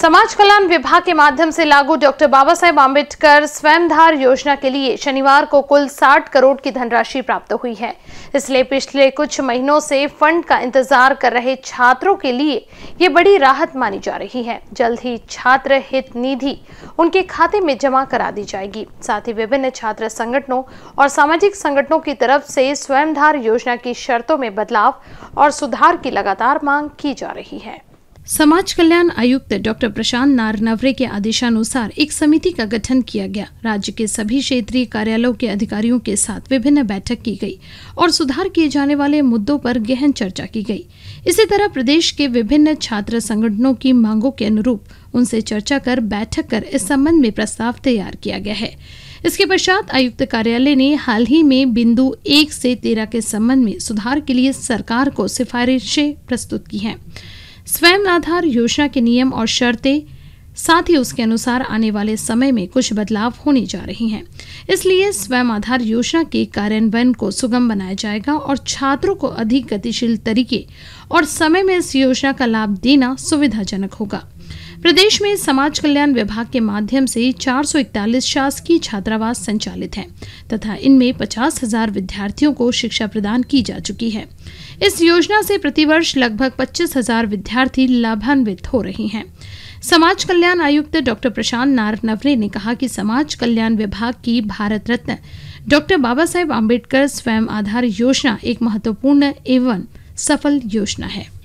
समाज कल्याण विभाग के माध्यम से लागू डॉक्टर बाबा साहेब आम्बेडकर स्वयंधार योजना के लिए शनिवार को कुल 60 करोड़ की धनराशि प्राप्त हुई है इसलिए पिछले कुछ महीनों से फंड का इंतजार कर रहे छात्रों के लिए ये बड़ी राहत मानी जा रही है जल्द ही छात्र हित निधि उनके खाते में जमा करा दी जाएगी साथ ही विभिन्न छात्र संगठनों और सामाजिक संगठनों की तरफ से स्वयंधार योजना की शर्तों में बदलाव और सुधार की लगातार मांग की जा रही है समाज कल्याण आयुक्त डॉक्टर प्रशांत नारनवरे के आदेशानुसार एक समिति का गठन किया गया राज्य के सभी क्षेत्रीय कार्यालयों के अधिकारियों के साथ विभिन्न बैठक की गई और सुधार किए जाने वाले मुद्दों पर गहन चर्चा की गई इसी तरह प्रदेश के विभिन्न छात्र संगठनों की मांगों के अनुरूप उनसे चर्चा कर बैठक कर इस संबंध में प्रस्ताव तैयार किया गया है इसके पश्चात आयुक्त कार्यालय ने हाल ही में बिंदु एक से तेरह के संबंध में सुधार के लिए सरकार को सिफारिशें प्रस्तुत की हैं स्वयं आधार योजना के नियम और शर्तें साथ ही उसके अनुसार आने वाले समय में कुछ बदलाव होने जा रहे हैं इसलिए स्वयं आधार योजना के कार्यान्वयन को सुगम बनाया जाएगा और छात्रों को अधिक गतिशील तरीके और समय में इस योजना का लाभ देना सुविधाजनक होगा प्रदेश में समाज कल्याण विभाग के माध्यम से 441 शासकीय छात्रावास संचालित हैं तथा इनमें पचास हजार विद्यार्थियों को शिक्षा प्रदान की जा चुकी है इस योजना से प्रतिवर्ष लगभग पच्चीस हजार विद्यार्थी लाभान्वित हो रहे हैं समाज कल्याण आयुक्त डॉक्टर प्रशांत नारनवरे ने कहा कि समाज कल्याण विभाग की भारत रत्न डॉक्टर बाबा साहेब आम्बेडकर स्वयं आधार योजना एक महत्वपूर्ण एवं सफल योजना है